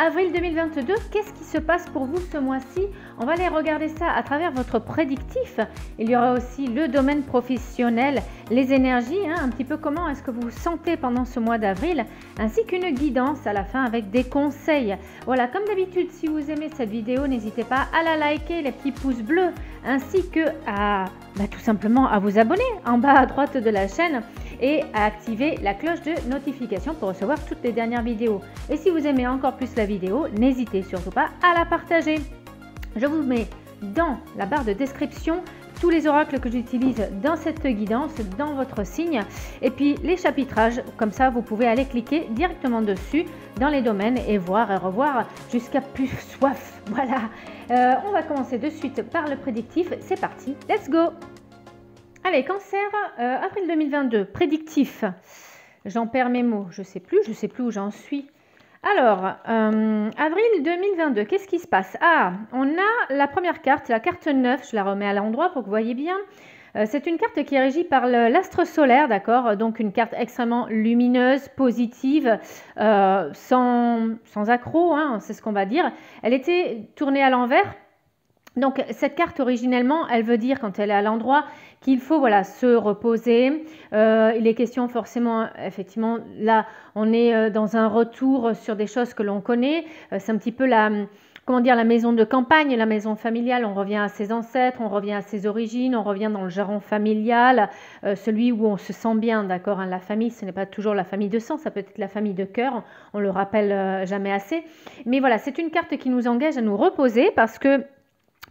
avril 2022, qu'est-ce qui se passe pour vous ce mois-ci On va aller regarder ça à travers votre prédictif. Il y aura aussi le domaine professionnel, les énergies, hein, un petit peu comment est-ce que vous vous sentez pendant ce mois d'avril, ainsi qu'une guidance à la fin avec des conseils. Voilà, comme d'habitude, si vous aimez cette vidéo, n'hésitez pas à la liker, les petits pouces bleus, ainsi que à bah, tout simplement à vous abonner en bas à droite de la chaîne et à activer la cloche de notification pour recevoir toutes les dernières vidéos. Et si vous aimez encore plus la vidéo, n'hésitez surtout pas à la partager. Je vous mets dans la barre de description tous les oracles que j'utilise dans cette guidance, dans votre signe, et puis les chapitrages, comme ça vous pouvez aller cliquer directement dessus dans les domaines et voir et revoir jusqu'à plus soif. Voilà, euh, on va commencer de suite par le prédictif, c'est parti, let's go Allez, cancer, euh, avril 2022, prédictif. J'en perds mes mots, je sais plus, je sais plus où j'en suis. Alors, euh, avril 2022, qu'est-ce qui se passe Ah, on a la première carte, la carte 9, je la remets à l'endroit pour que vous voyez bien. Euh, c'est une carte qui est régie par l'astre solaire, d'accord Donc une carte extrêmement lumineuse, positive, sans, sans hein, c'est ce qu'on va dire. Elle était tournée à l'envers donc cette carte originellement, elle veut dire quand elle est à l'endroit qu'il faut voilà se reposer. Euh, il est question forcément, effectivement, là on est euh, dans un retour sur des choses que l'on connaît. Euh, c'est un petit peu la comment dire la maison de campagne, la maison familiale. On revient à ses ancêtres, on revient à ses origines, on revient dans le jargon familial, celui où on se sent bien, d'accord. Hein, la famille, ce n'est pas toujours la famille de sang, ça peut être la famille de cœur. On, on le rappelle jamais assez. Mais voilà, c'est une carte qui nous engage à nous reposer parce que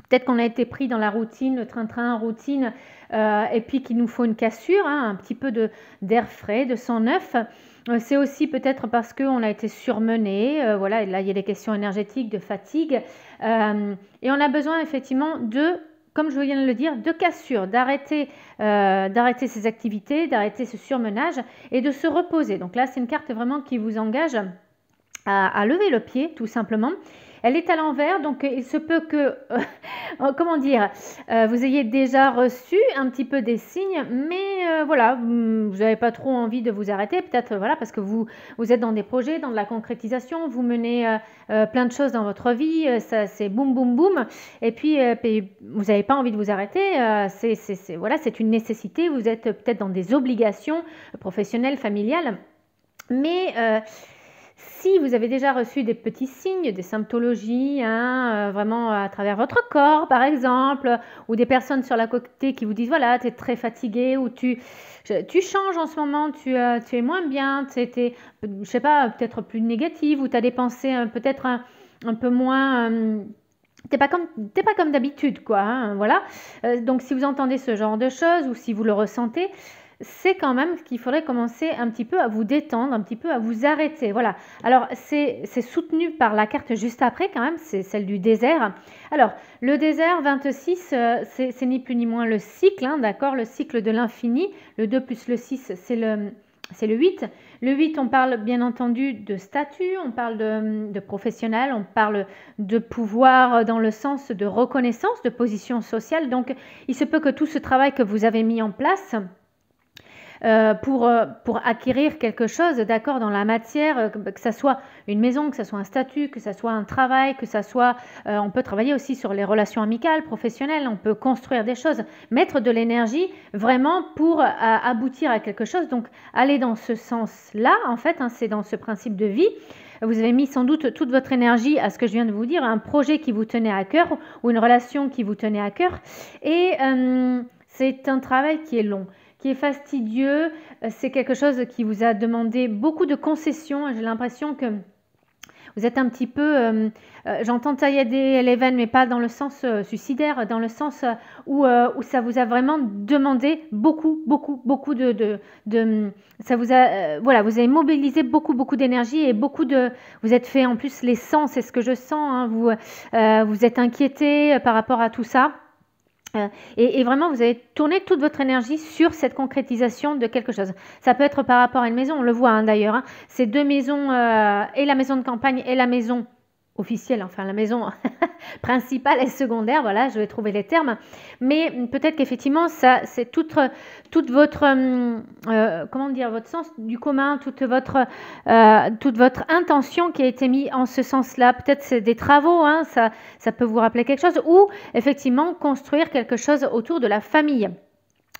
Peut-être qu'on a été pris dans la routine, le train-train, routine, euh, et puis qu'il nous faut une cassure, hein, un petit peu d'air frais, de sang neuf. Euh, c'est aussi peut-être parce qu'on a été surmené, euh, voilà, là il y a des questions énergétiques, de fatigue, et on a besoin effectivement de, comme je viens de le dire, de cassure, d'arrêter, d'arrêter activités, d'arrêter ce surmenage et de se reposer. Donc là c'est une carte vraiment qui vous engage à lever le pied tout simplement elle est à l'envers, donc il se peut que, euh, euh, comment dire, euh, vous ayez déjà reçu un petit peu des signes, mais voilà, vous n'avez pas trop envie de vous arrêter, peut-être voilà, parce que vous, vous êtes dans des projets, dans de la concrétisation, vous menez plein de choses dans votre vie, ça c'est boum boum boum, et puis vous n'avez pas envie de vous arrêter, c'est, voilà, c'est une nécessité, vous êtes peut-être dans des obligations professionnelles, familiales, mais si vous avez déjà reçu des petits signes, des symptologies, hein, euh, vraiment à travers votre corps par exemple, ou des personnes sur la côté qui vous disent voilà, tu es très fatigué ou tu, tu changes en ce moment, tu, euh, tu es moins bien, tu es, je sais pas, peut-être plus négative ou tu as des pensées euh, peut-être un, peu moins t'es pas comme pas comme d'habitude quoi hein, voilà donc si vous entendez ce genre de choses ou si vous le ressentez c'est quand même qu'il faudrait commencer un petit peu à vous détendre, un petit peu à vous arrêter. Voilà. Alors, c'est soutenu par la carte juste après, quand même, c'est celle du désert. Alors, le désert 26, euh, c'est ni plus ni moins le cycle, hein, d'accord Le cycle de l'infini. Le 2 plus le 6, c'est le. C'est le 8. Le 8, on parle bien entendu de statut, on parle de, professionnel, on parle de pouvoir dans le sens de reconnaissance, de position sociale. Donc, il se peut que tout ce travail que vous avez mis en place, euh, pour, euh, pour acquérir quelque chose, d'accord, dans la matière, euh, que ce soit une maison, que ce soit un statut, que ce soit un travail, que ce soit... on peut travailler aussi sur les relations amicales, professionnelles, on peut construire des choses, mettre de l'énergie vraiment pour aboutir à quelque chose. Donc aller dans ce sens-là, en fait, hein, c'est dans ce principe de vie. Vous avez mis sans doute toute votre énergie à ce que je viens de vous dire, un projet qui vous tenait à cœur ou une relation qui vous tenait à cœur. Et c'est un travail qui est long qui est fastidieux. Euh, c'est quelque chose qui vous a demandé beaucoup de concessions. J'ai l'impression que vous êtes un petit peu, euh, euh, j'entends tailler les veines, mais pas dans le sens suicidaire, dans le sens où, ça vous a vraiment demandé beaucoup, beaucoup, beaucoup de, ça vous a, voilà, vous avez mobilisé beaucoup, beaucoup d'énergie et beaucoup de, vous êtes fait en plus les sens, c'est ce que je sens, hein, vous, vous êtes inquiété par rapport à tout ça. Euh, et, vraiment, vous avez tourné toute votre énergie sur cette concrétisation de quelque chose. Ça peut être par rapport à une maison, on le voit hein, d'ailleurs. Hein. C'est ces deux maisons, euh, et la maison de campagne et la maison officielle, enfin la maison principale et secondaire, voilà, je vais trouver les termes. Mais peut-être qu'effectivement, ça, c'est toute, votre, hum, euh, comment dire, votre sens du commun, toute votre, euh, toute votre intention qui a été mise en ce sens-là. Peut-être c'est des travaux, hein, ça, ça peut vous rappeler quelque chose, ou effectivement construire quelque chose autour de la famille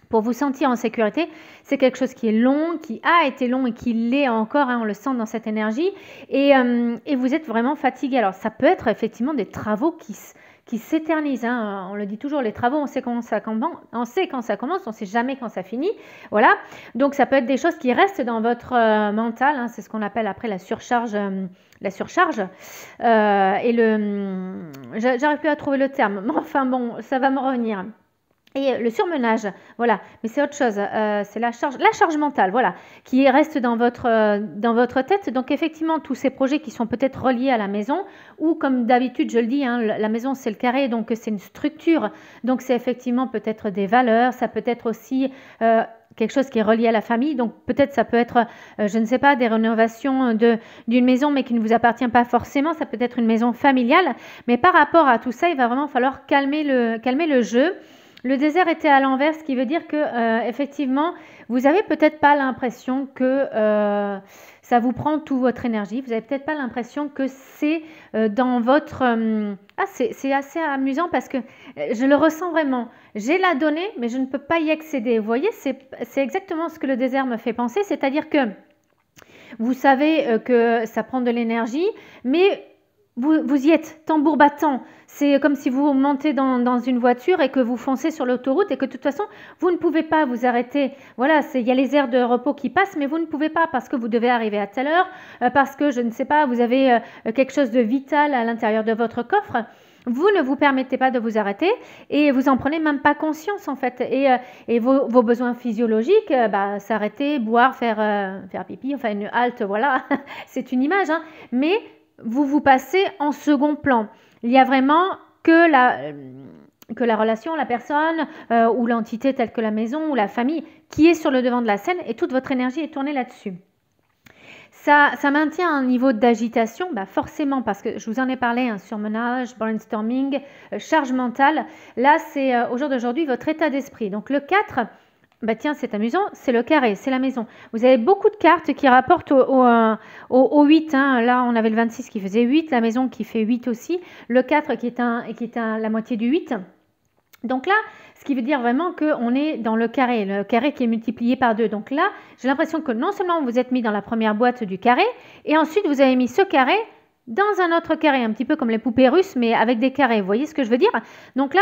pour vous sentir en sécurité. C'est quelque chose qui est long, qui a été long et qui l'est encore, hein, on le sent dans cette énergie. Euh, et, vous êtes vraiment fatigué. Alors ça peut être effectivement des travaux qui, qui s'éternisent. Hein. On le dit toujours, les travaux, on sait, quand ça commence, on sait quand ça commence, on sait jamais quand ça finit. Voilà. Donc ça peut être des choses qui restent dans votre euh, mental. Hein. C'est ce qu'on appelle après la surcharge. Euh, la surcharge et le j'arrive plus à trouver le terme mais enfin bon ça va me revenir et euh, le surmenage, voilà, mais c'est autre chose, euh, c'est la charge, la charge mentale, voilà, qui reste dans votre, euh, dans votre tête. Donc effectivement, tous ces projets qui sont peut-être reliés à la maison, ou comme d'habitude, je le dis, hein, la maison c'est le carré, donc c'est une structure, donc c'est effectivement peut-être des valeurs, ça peut être aussi... quelque chose qui est relié à la famille. Donc peut-être ça peut être, je ne sais pas, des rénovations d'une maison mais qui ne vous appartient pas forcément. Ça peut être une maison familiale. Mais par rapport à tout ça, il va vraiment falloir calmer le, calmer le jeu. Le désert était à l'envers, ce qui veut dire que euh, effectivement, vous avez peut-être pas l'impression que euh, ça vous prend toute votre énergie. Vous n'avez peut-être pas l'impression que c'est euh, dans votre ah c'est assez amusant parce que je le ressens vraiment. J'ai la donnée, mais je ne peux pas y accéder. Vous voyez, c'est exactement ce que le désert me fait penser, c'est-à-dire que vous savez que ça prend de l'énergie, mais vous, y êtes, tambour battant. C'est comme si vous montez dans, une voiture et que vous foncez sur l'autoroute et que de toute façon, vous ne pouvez pas vous arrêter. Voilà, il y a les aires de repos qui passent, mais vous ne pouvez pas parce que vous devez arriver à telle heure, euh, parce que, je ne sais pas, vous avez euh, quelque chose de vital à l'intérieur de votre coffre. Vous ne vous permettez pas de vous arrêter et vous en prenez même pas conscience en fait. Et, euh, vos, besoins physiologiques, bah, s'arrêter, boire, faire, faire pipi, enfin une halte, voilà, c'est une image. Hein. Mais vous vous passez en second plan. Il y a vraiment que la, euh, que la relation, la personne euh, ou l'entité telle que la maison ou la famille qui est sur le devant de la scène et toute votre énergie est tournée là-dessus. Ça, ça, maintient un niveau d'agitation, bah forcément, parce que je vous en ai parlé, un hein, surmenage, brainstorming, euh, charge mentale. Là, c'est au jour d'aujourd'hui votre état d'esprit. Donc le 4, bah tiens, c'est amusant, c'est le carré, c'est la maison. Vous avez beaucoup de cartes qui rapportent au, au, euh, au, 8. Hein. Là, on avait le 26 qui faisait 8, la maison qui fait 8 aussi, le 4 qui est, un, qui est la moitié du 8. Donc là, ce qui veut dire vraiment qu'on est dans le carré, le carré qui est multiplié par 2. Donc là, j'ai l'impression que non seulement vous êtes mis dans la première boîte du carré, et ensuite vous avez mis ce carré dans un autre carré, un petit peu comme les poupées russes, mais avec des carrés. Vous voyez ce que je veux dire Donc là,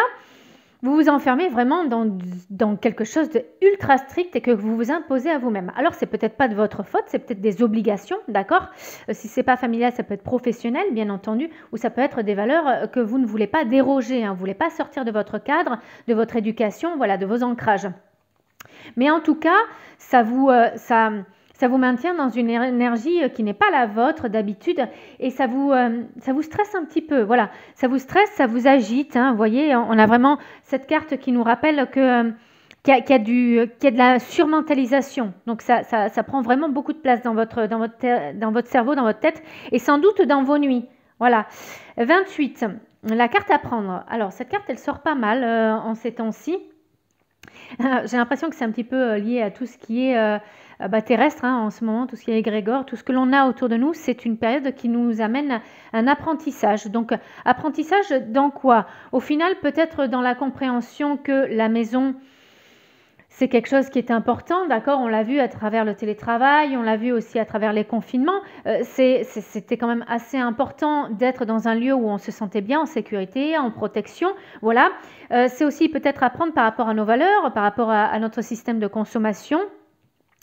vous vous enfermez vraiment dans, dans quelque chose de ultra strict et que vous vous imposez à vous-même. Alors, c'est peut-être pas de votre faute, c'est peut-être des obligations, d'accord euh, Si c'est pas familial, ça peut être professionnel, bien entendu, ou ça peut être des valeurs euh, que vous ne voulez pas déroger, hein. vous ne voulez pas sortir de votre cadre, de votre éducation, voilà, de vos ancrages. Mais en tout cas, ça vous, euh, ça, ça vous maintient dans une énergie euh, qui n'est pas la vôtre d'habitude et ça vous, euh, ça vous stresse un petit peu. Voilà, ça vous stresse, ça vous agite. Hein, vous voyez, on a vraiment cette carte qui nous rappelle que... Euh, qu'il y, a, de la surmentalisation. Donc ça, ça, ça, prend vraiment beaucoup de place dans votre, dans, votre, dans votre cerveau, dans votre tête et sans doute dans vos nuits. Voilà. 28. La carte à prendre. Alors cette carte, elle sort pas mal en ces temps-ci. J'ai l'impression que c'est un petit peu lié à tout ce qui est... Euh, bah, terrestre hein, en ce moment, tout ce qui est égrégore, tout ce que l'on a autour de nous, c'est une période qui nous amène à un apprentissage. Donc apprentissage dans quoi Au final, peut-être dans la compréhension que la maison c'est quelque chose qui est important, d'accord On l'a vu à travers le télétravail, on l'a vu aussi à travers les confinements. Euh, c'était quand même assez important d'être dans un lieu où on se sentait bien, en sécurité, en protection. Voilà. Euh, c'est aussi peut-être apprendre par rapport à nos valeurs, par rapport à notre système de consommation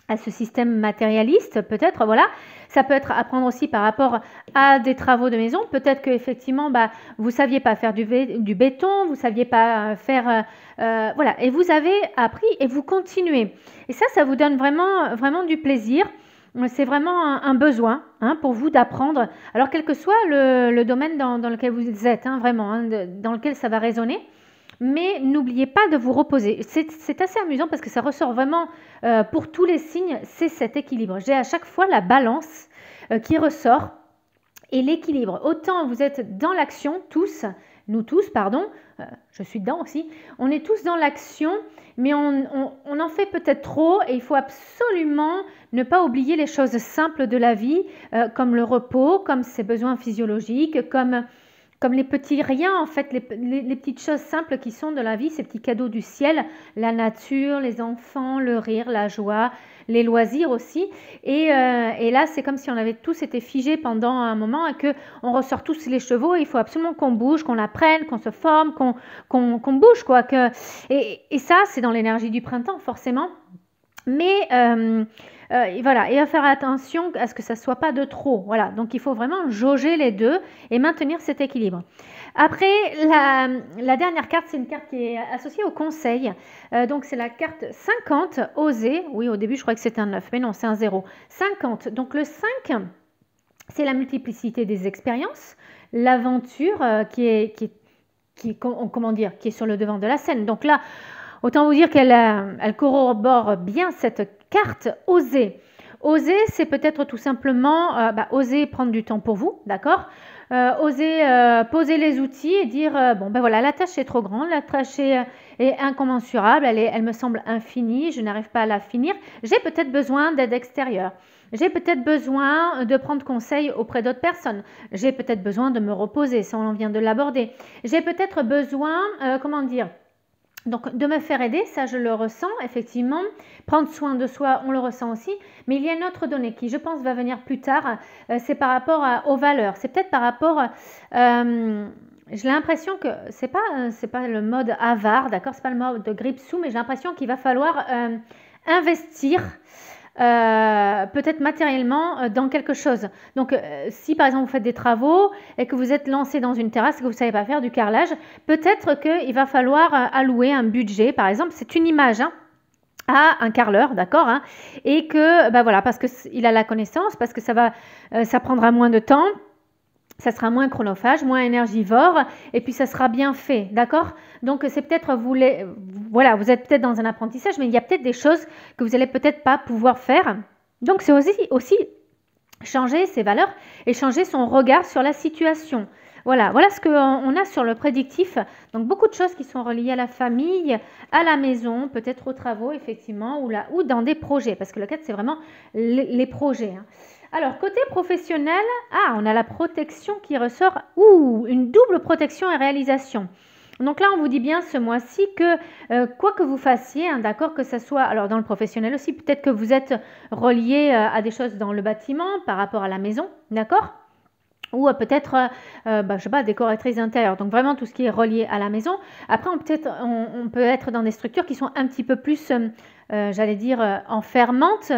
à ce système matérialiste, peut-être, voilà. Ça peut être apprendre aussi par rapport à des travaux de maison. Peut-être qu'effectivement, effectivement, bah, vous saviez pas faire du, béton, vous saviez pas euh, faire, euh, euh, voilà. Et vous avez appris et vous continuez. Et ça, ça vous donne vraiment, vraiment du plaisir. C'est vraiment un, besoin hein, pour vous d'apprendre. Alors quel que soit le, domaine dans, lequel vous êtes, hein, vraiment, hein, dans lequel ça va résonner mais n'oubliez pas de vous reposer. C'est assez amusant parce que ça ressort vraiment euh, pour tous les signes, c'est cet équilibre. J'ai à chaque fois la balance euh, qui ressort et l'équilibre. Autant vous êtes dans l'action tous, nous tous, pardon, euh, je suis dedans aussi, on est tous dans l'action, mais on, en fait peut-être trop et il faut absolument ne pas oublier les choses simples de la vie, comme le repos, comme ses besoins physiologiques, comme comme les petits riens, en fait, les, petites choses simples qui sont de la vie, ces petits cadeaux du ciel, la nature, les enfants, le rire, la joie, les loisirs aussi. Et, euh, là, c'est comme si on avait tous été figés pendant un moment et que on ressort tous les chevaux. il faut absolument qu'on bouge, qu'on apprenne, qu'on se forme, qu'on bouge, quoi. Et, ça, c'est dans l'énergie du printemps, forcément. Mais euh, euh, voilà, et à faire attention à ce que ça ne soit pas de trop. Voilà, donc il faut vraiment jauger les deux et maintenir cet équilibre. Après, la, dernière carte, c'est une carte qui est associée au conseil. Euh, donc c'est la carte 50, oser. Oui, au début, je crois que c'était un 9, mais non, c'est un 0. 50, donc le 5, c'est la multiplicité des expériences, l'aventure euh, qui est... Qui est qui, comment dire, qui est sur le devant de la scène. Donc là, Autant vous dire qu'elle euh, corrobore bien cette carte oser. Oser, c'est peut-être tout simplement euh, bah, oser prendre du temps pour vous, d'accord euh, Oser poser les outils et dire bon ben voilà la tâche est trop grande, la tâche est, incommensurable, elle, elle me semble infinie, je n'arrive pas à la finir. J'ai peut-être besoin d'aide extérieure. J'ai peut-être besoin de prendre conseil auprès d'autres personnes. J'ai peut-être besoin de me reposer, ça on vient de l'aborder. J'ai peut-être besoin, comment dire, donc de me faire aider, ça je le ressens effectivement. Prendre soin de soi, on le ressent aussi. Mais il y a une autre donnée qui, je pense, va venir plus tard. Euh, c'est par rapport aux valeurs. C'est peut-être par rapport... Euh, j'ai l'impression que c'est pas euh, pas le mode avare, d'accord, c'est pas le mode de grippe sous, mais j'ai l'impression qu'il va falloir euh, investir euh, peut-être matériellement euh, dans quelque chose. Donc, euh, si par exemple vous faites des travaux et que vous êtes lancé dans une terrasse et que vous ne savez pas faire du carrelage, peut-être qu'il va falloir allouer un budget, par exemple, c'est une image. Hein, à un carreleur, d'accord, hein, et que, bah voilà, parce qu'il a la connaissance, parce que ça va, ça prendra moins de temps, ça sera moins chronophage, moins énergivore, et puis ça sera bien fait, d'accord Donc euh, c'est peut-être vous voilà, vous êtes peut-être dans un apprentissage, mais il y a peut-être des choses que vous allez peut-être pas pouvoir faire. Donc c'est aussi, aussi changer ses valeurs et changer son regard sur la situation. Voilà, voilà ce qu'on a sur le prédictif. Donc beaucoup de choses qui sont reliées à la famille, à la maison, peut-être aux travaux effectivement, ou, là, ou dans des projets, parce que le 4 c'est vraiment les, projets. Hein. Alors, côté professionnel, ah, on a la protection qui ressort. Ouh, une double protection et réalisation. Donc là, on vous dit bien ce mois-ci que euh, quoi que vous fassiez, hein, d'accord, que ce soit alors dans le professionnel aussi, peut-être que vous êtes relié euh, à des choses dans le bâtiment par rapport à la maison, d'accord ou euh, peut-être, je euh, ne euh, bah, je sais pas, décoratrice d'intérieur. Donc vraiment tout ce qui est relié à la maison. Après, on peut être, on, peut être dans des structures qui sont un petit peu plus, j'allais dire, enfermantes,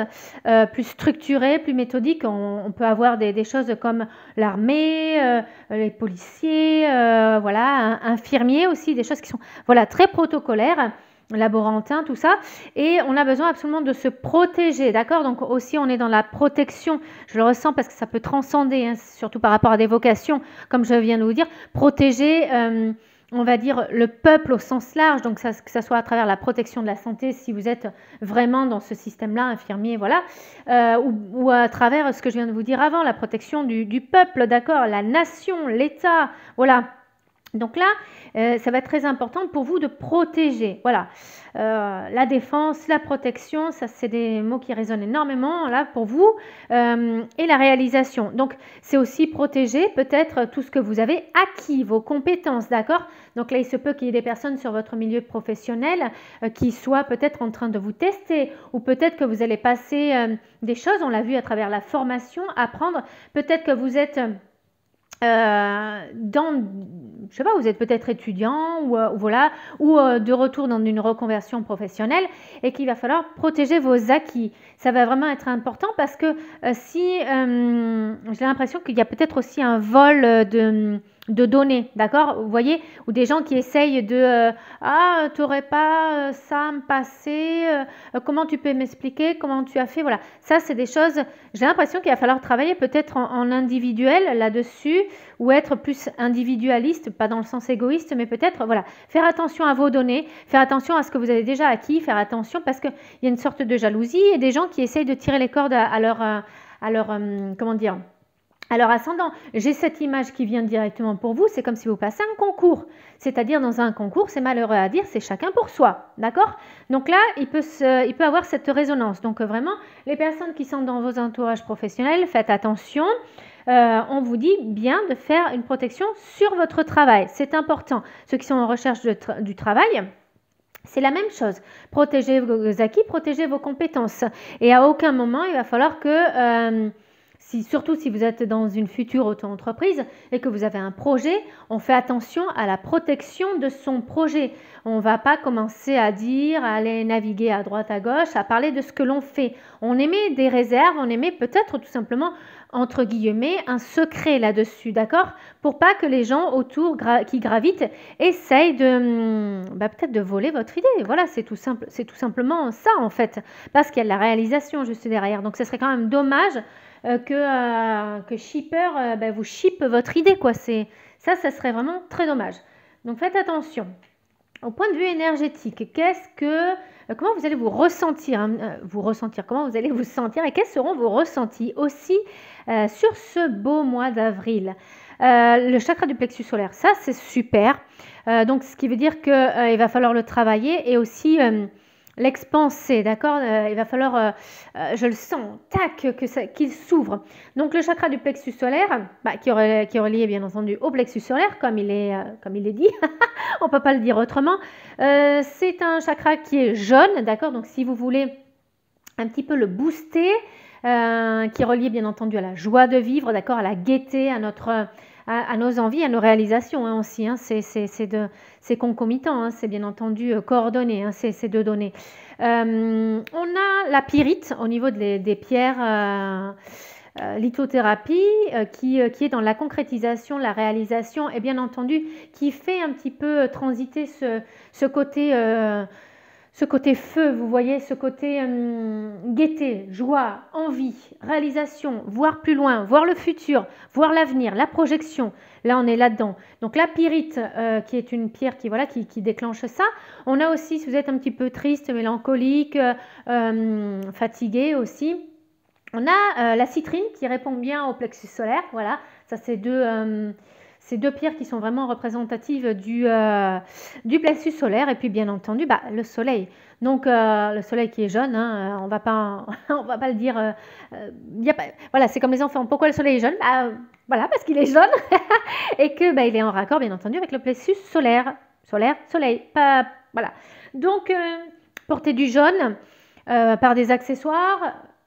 plus structurées, plus méthodiques. On, peut avoir des, des choses comme l'armée, les policiers, voilà, infirmiers aussi, des choses qui sont, voilà, très protocolaires laborantin, tout ça. Et on a besoin absolument de se protéger, d'accord Donc aussi, on est dans la protection. Je le ressens parce que ça peut transcender, hein, surtout par rapport à des vocations, comme je viens de vous dire. Protéger, euh, on va dire, le peuple au sens large, donc ça, que ce soit à travers la protection de la santé, si vous êtes vraiment dans ce système-là, infirmier, voilà, euh, ou, à travers ce que je viens de vous dire avant, la protection du, du peuple, d'accord La nation, l'État, voilà donc là, euh, ça va être très important pour vous de protéger. Voilà, euh, la défense, la protection, ça c'est des mots qui résonnent énormément là pour vous. Euh, et la réalisation. Donc c'est aussi protéger peut-être tout ce que vous avez acquis, vos compétences, d'accord Donc là, il se peut qu'il y ait des personnes sur votre milieu professionnel qui soient peut-être en train de vous tester ou peut-être que vous allez passer des choses, on l'a vu à travers la formation, apprendre, peut-être que vous êtes... Euh, dans, je sais pas, vous êtes peut-être étudiant ou euh, voilà, ou euh, de retour dans une reconversion professionnelle et qu'il va falloir protéger vos acquis ça va vraiment être important parce que euh, si euh, j'ai l'impression qu'il y a peut-être aussi un vol euh, de, de données, d'accord Vous voyez Ou des gens qui essayent de Ah, tu n'aurais pas ça à me passer Comment tu peux m'expliquer Comment tu as fait ?» Voilà, ça c'est des choses, j'ai l'impression qu'il va falloir travailler peut-être en individuel là-dessus ou être plus individualiste, pas dans le sens égoïste, mais peut-être, voilà, faire attention à vos données, faire attention à ce que vous avez déjà acquis, faire attention parce qu'il y a une sorte de jalousie et des gens qui essayent de tirer les cordes à, leur, à leur, euh, euh, comment dire, leur ascendant, j'ai cette image qui vient directement pour vous, c'est comme si vous passez un concours. C'est-à-dire dans un concours, c'est malheureux à dire, c'est chacun pour soi, d'accord Donc là, il peut, il peut avoir cette résonance. Donc euh, vraiment, les personnes qui sont dans vos entourages professionnels, faites attention. Euh, on vous dit bien de faire une protection sur votre travail. C'est important. Ceux qui sont en recherche du travail, c'est la même chose. Protégez vos acquis, protégez vos compétences. Et à aucun moment, il va falloir que... Euh, surtout si vous êtes dans une future auto-entreprise et que vous avez un projet, on fait attention à la protection de son projet. On ne va pas commencer à dire, à aller naviguer à droite, à gauche, à parler de ce que l'on fait. On émet des réserves, on émet peut-être tout simplement entre guillemets, un secret là-dessus, d'accord Pour pas que les gens autour qui gravitent essayent de, hmm, bah, peut-être de voler votre idée. Voilà, c'est tout, simple, c'est tout simplement ça en fait, parce qu'il y a de la réalisation juste derrière. Donc ce serait quand même dommage euh, que, euh, que shipper euh, bah, vous ship votre idée, quoi. C'est, ça, ça serait vraiment très dommage. Donc faites attention. Au point de vue énergétique, qu'est-ce que, euh, comment vous allez vous ressentir, hein, euh, vous ressentir, comment vous allez vous sentir et quels seront vos ressentis aussi euh, sur ce beau mois d'avril le chakra du plexus solaire, ça c'est super. donc ce qui veut dire qu'il va falloir le travailler et aussi l'expanser, d'accord euh, Il va falloir, euh, euh, je le sens, tac, que qu'il s'ouvre. Donc le chakra du plexus solaire, bah, qui, est relié bien entendu au plexus solaire, comme il est, comme il est dit, on ne peut pas le dire autrement, c'est un chakra qui est jaune, d'accord Donc si vous voulez un petit peu le booster, qui est relié bien entendu à la joie de vivre, d'accord À la gaieté, à notre à, nos envies, à nos réalisations hein, aussi. Hein, c'est concomitant, hein. c'est bien entendu euh, coordonné, hein. ces, deux données. Euh, on a la pyrite au niveau des pierres. Euh, lithothérapie qui, qui, est dans la concrétisation, la réalisation et bien entendu qui fait un petit peu transiter ce, ce côté ce côté feu, vous voyez, ce côté euh, gaieté, joie, envie, réalisation, voir plus loin, voir le futur, voir l'avenir, la projection. Là, on est là-dedans. Donc la pyrite, euh, qui est une pierre qui, voilà, qui, déclenche ça. On a aussi, si vous êtes un petit peu triste, mélancolique, euh, fatigué aussi, on a la citrine qui répond bien au plexus solaire. Voilà, ça c'est deux ces deux pierres qui sont vraiment représentatives euh, du, plexus solaire et puis bien entendu bah, le soleil. Donc euh, le soleil qui est jaune, hein, euh, on va pas, on va pas le dire. pas, voilà, c'est comme les enfants. Pourquoi le soleil est jaune bah, Voilà, parce qu'il est jaune et que bah, est en raccord bien entendu avec le plexus solaire, solaire, soleil. Pas, voilà. Donc porter du jaune par des accessoires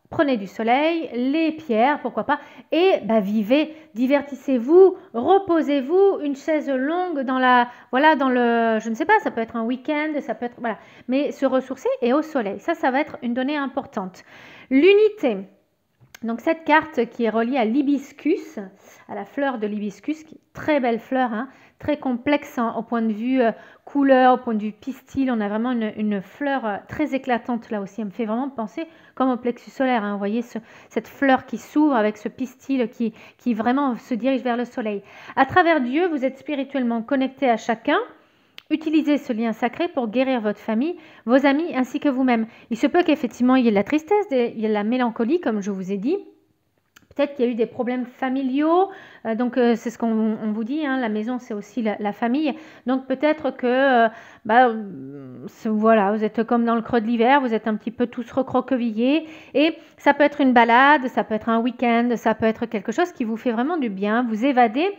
prenez du soleil, les pierres, pourquoi pas, et bah, vivez, divertissez-vous, reposez-vous, une chaise longue dans la, voilà, dans le, je ne sais pas, ça peut être un week-end, ça peut être, voilà, mais se ressourcer et au soleil, ça, ça va être une donnée importante. L'unité. Donc cette carte qui est reliée à l'hibiscus, à la fleur de l'hibiscus, qui est très belle fleur, hein, très complexe hein, au point de vue euh, couleur, au point de vue pistil. On a vraiment une, fleur euh, très éclatante là aussi. Elle me fait vraiment penser comme au plexus solaire. Hein. Vous voyez cette fleur qui s'ouvre avec ce pistil qui, qui vraiment se dirige vers le soleil. À travers Dieu, vous êtes spirituellement connecté à chacun. Utilisez ce lien sacré pour guérir votre famille, vos amis ainsi que vous-même. Il se peut qu'effectivement il y ait la tristesse, il y ait la mélancolie, comme je vous ai dit, Peut-être qu'il y a eu des problèmes familiaux. Euh, donc, euh, c'est ce qu'on vous dit, hein, la maison, c'est aussi la, famille. Donc, peut-être que, euh, bah, voilà, vous êtes comme dans le creux de l'hiver, vous êtes un petit peu tous recroquevillés. Et ça peut être une balade, ça peut être un week-end, ça peut être quelque chose qui vous fait vraiment du bien, vous évadez.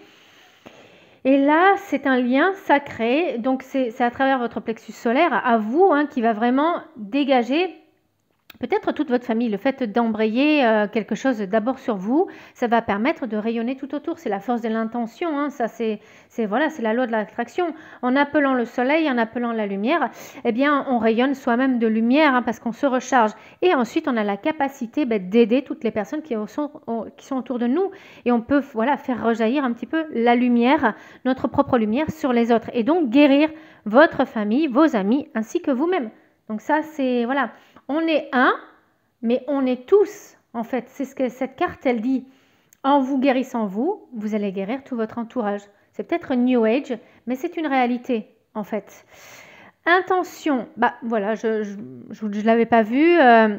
Et là, c'est un lien sacré. Donc, c'est à travers votre plexus solaire, à vous, hein, qui va vraiment dégager peut-être toute votre famille. Le fait d'embrayer euh, quelque chose d'abord sur vous, ça va permettre de rayonner tout autour. C'est la force de l'intention. Hein. Ça, c'est, voilà, c'est la loi de l'attraction. En appelant le soleil, en appelant la lumière, eh bien, on rayonne soi-même de lumière hein, parce qu'on se recharge. Et ensuite, on a la capacité ben, d'aider toutes les personnes qui sont, qui sont autour de nous. Et on peut voilà faire rejaillir un petit peu la lumière, notre propre lumière sur les autres. Et donc guérir votre famille, vos amis, ainsi que vous-même. Donc ça, c'est voilà on est un, mais on est tous. En fait, c'est ce que cette carte, elle dit. En vous guérissant vous, vous allez guérir tout votre entourage. C'est peut-être New Age, mais c'est une réalité, en fait. Intention, bah voilà, je ne l'avais pas vu. Euh,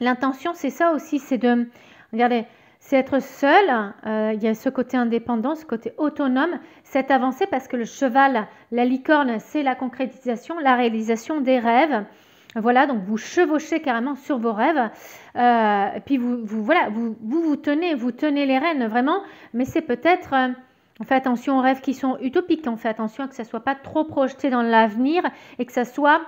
l'intention, c'est ça aussi, c'est de, regardez, c'est être seul. Euh, il y a ce côté indépendant, ce côté autonome, cette avancée parce que le cheval, la licorne, c'est la concrétisation, la réalisation des rêves. Voilà, donc vous chevauchez carrément sur vos rêves. Euh, et puis vous, vous voilà, vous, vous, tenez, vous tenez les rênes vraiment. Mais c'est peut-être, euh, on fait attention aux rêves qui sont utopiques. On fait attention à que ça soit pas trop projeté dans l'avenir et que ça soit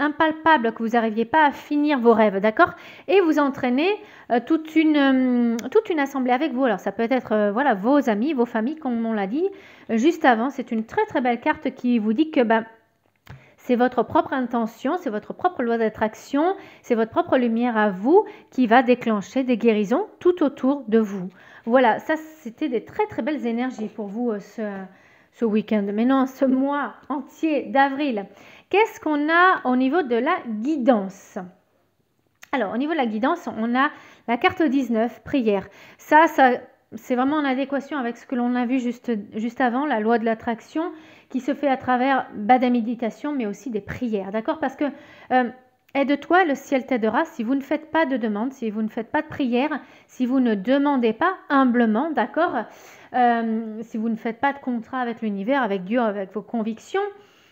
impalpable, que vous n'arriviez pas à finir vos rêves, d'accord Et vous entraînez euh, toute, une, toute une assemblée avec vous. Alors ça peut être voilà, vos amis, vos familles, comme on l'a dit juste avant. C'est une très très belle carte qui vous dit que ben, c'est votre propre intention, c'est votre propre loi d'attraction, c'est votre propre lumière à vous qui va déclencher des guérisons tout autour de vous. Voilà, ça c'était des très très belles énergies pour vous euh, ce, week-end, mais non, ce mois entier d'avril. Qu'est-ce qu'on a au niveau de la guidance Alors, au niveau de la guidance, on a la carte 19, prière. Ça, ça c'est vraiment en adéquation avec ce que l'on a vu juste, juste avant, la loi de l'attraction, qui se fait à travers bah, des méditations, mais aussi des prières, d'accord Parce que euh, aide-toi, le ciel t'aidera. Si vous ne faites pas de demande, si vous ne faites pas de prière, si vous ne demandez pas humblement, d'accord euh, Si vous ne faites pas de contrat avec l'univers, avec Dieu, avec vos convictions,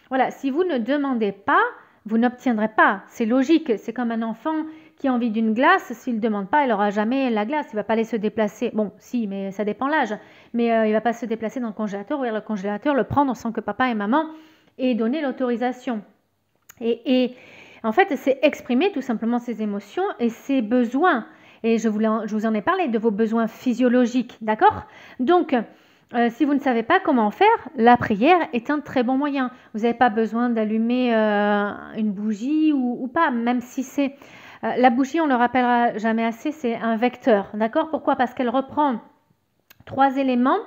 voilà, si vous ne demandez pas, vous n'obtiendrez pas. C'est logique, c'est comme un enfant qui a envie d'une glace, s'il ne demande pas, il n'aura jamais la glace. Il ne va pas aller se déplacer. Bon, si, mais ça dépend l'âge. Mais euh, il ne va pas se déplacer dans le congélateur, ouvrir le congélateur, le prendre sans que papa et maman aient donné l'autorisation. Et, en fait, c'est exprimer tout simplement ses émotions et ses besoins. Et je vous, je vous en ai parlé de vos besoins physiologiques, d'accord Donc, euh, si vous ne savez pas comment faire, la prière est un très bon moyen. Vous n'avez pas besoin d'allumer euh, une bougie ou, ou, pas, même si c'est euh, la bougie, on ne le rappellera jamais assez, c'est un vecteur. D'accord Pourquoi Parce qu'elle reprend trois éléments.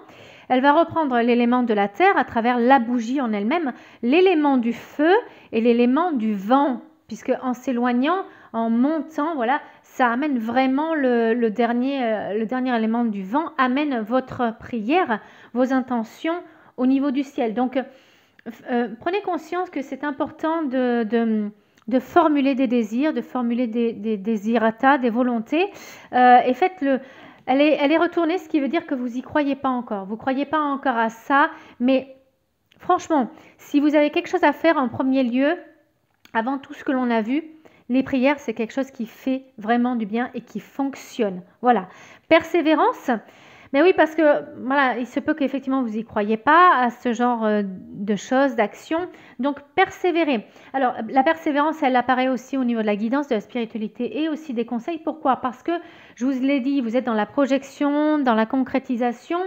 Elle va reprendre l'élément de la terre à travers la bougie en elle-même, l'élément du feu et l'élément du vent, puisque en s'éloignant, en montant, voilà, ça amène vraiment le, dernier, euh, le dernier élément du vent, amène votre prière, vos intentions au niveau du ciel. Donc, euh, prenez conscience que c'est important de de formuler des désirs, de formuler des, des des volontés, euh, et faites-le. Elle est, elle est retournée, ce qui veut dire que vous n'y croyez pas encore. Vous ne croyez pas encore à ça, mais franchement, si vous avez quelque chose à faire en premier lieu, avant tout ce que l'on a vu, les prières, c'est quelque chose qui fait vraiment du bien et qui fonctionne. Voilà. Persévérance, mais oui, parce que voilà, il se peut qu'effectivement vous n'y croyez pas à ce genre euh, de choses, d'actions. Donc persévérez. Alors la persévérance, elle apparaît aussi au niveau de la guidance, de la spiritualité et aussi des conseils. Pourquoi Parce que je vous l'ai dit, vous êtes dans la projection, dans la concrétisation.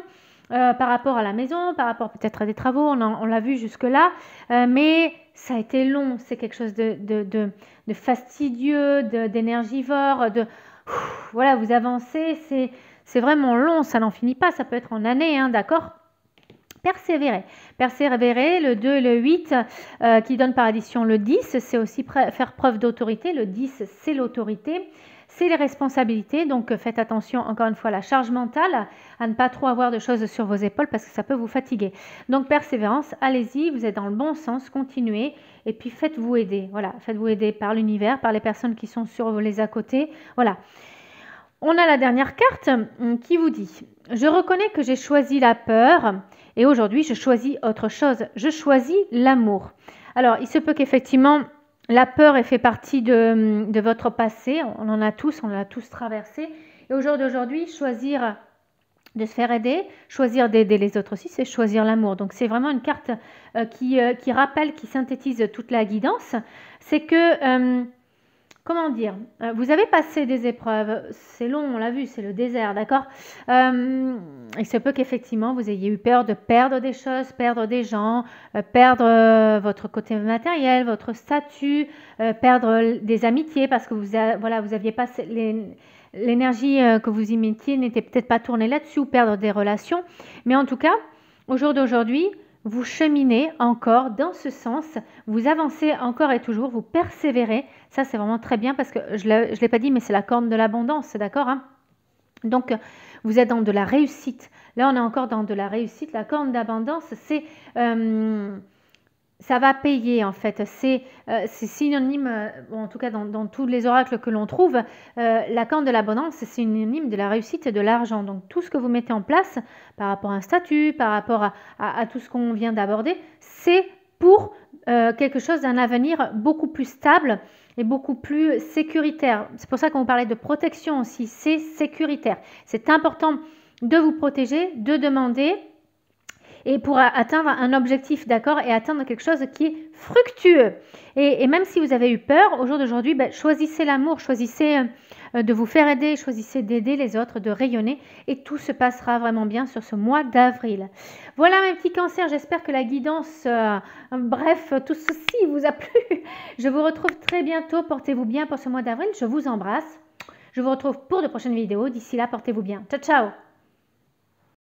Euh, par rapport à la maison, par rapport peut-être à des travaux, on, l'a vu jusque-là, euh, mais ça a été long, c'est quelque chose de, de, fastidieux, d'énergivore, de, voilà, vous avancez, c'est c'est vraiment long, ça n'en finit pas, ça peut être en année, hein, d'accord Persévérer. Persévérer, le 2 et le 8 euh, qui donne par addition le 10, c'est aussi faire preuve d'autorité. Le 10, c'est l'autorité c'est les responsabilités. Donc euh, faites attention encore une fois à la charge mentale, à ne pas trop avoir de choses sur vos épaules parce que ça peut vous fatiguer. Donc persévérance, allez-y, vous êtes dans le bon sens, continuez et puis faites-vous aider. Voilà, faites-vous aider par l'univers, par les personnes qui sont sur les à côté. Voilà. On a la dernière carte hum, qui vous dit Je reconnais que j'ai choisi la peur et aujourd'hui je choisis autre chose. Je choisis l'amour. Alors, il se peut qu'effectivement la peur ait fait partie hum, de, votre passé. On en a tous, on l'a tous traversé. Et au jour d'aujourd'hui, choisir de se faire aider, choisir d'aider les autres aussi, c'est choisir l'amour. Donc c'est vraiment une carte euh, euh, qui, rappelle, qui synthétise toute la guidance. C'est que hum, comment dire, euh, vous avez passé des épreuves, c'est long, on l'a vu, c'est le désert, d'accord euh, Il se peut qu'effectivement vous ayez eu peur de perdre des choses, perdre des gens, euh, perdre votre côté matériel, votre statut, perdre des amitiés parce que vous, voilà, vous aviez passé l'énergie que vous y mettiez n'était peut-être pas tournée là-dessus ou perdre des relations. Mais en tout cas, au jour d'aujourd'hui, vous cheminez encore dans ce sens, vous avancez encore et toujours, vous persévérez. Ça, c'est vraiment très bien parce que je ne l'ai pas dit, mais c'est la corne de l'abondance, d'accord hein Donc, vous êtes dans de la réussite. Là, on est encore dans de la réussite. La corne d'abondance, c'est... Euh, ça va payer en fait. C'est euh, synonyme, euh, en tout cas dans, tous les oracles que l'on trouve, euh, la corde de l'abondance, c'est synonyme de la réussite et de l'argent. Donc tout ce que vous mettez en place par rapport à un statut, par rapport à, à tout ce qu'on vient d'aborder, c'est pour quelque chose d'un avenir beaucoup plus stable et beaucoup plus sécuritaire. C'est pour ça qu'on parlait de protection aussi, c'est sécuritaire. C'est important de vous protéger, de demander et pour atteindre un objectif, d'accord, et atteindre quelque chose qui est fructueux. Et, même si vous avez eu peur, au jour d'aujourd'hui, ben, choisissez l'amour, choisissez euh, de vous faire aider, choisissez d'aider les autres, de rayonner, et tout se passera vraiment bien sur ce mois d'avril. Voilà mes petits cancers, j'espère que la guidance, euh, bref, tout ceci vous a plu. Je vous retrouve très bientôt, portez-vous bien pour ce mois d'avril, je vous embrasse. Je vous retrouve pour de prochaines vidéos, d'ici là, portez-vous bien. Ciao, ciao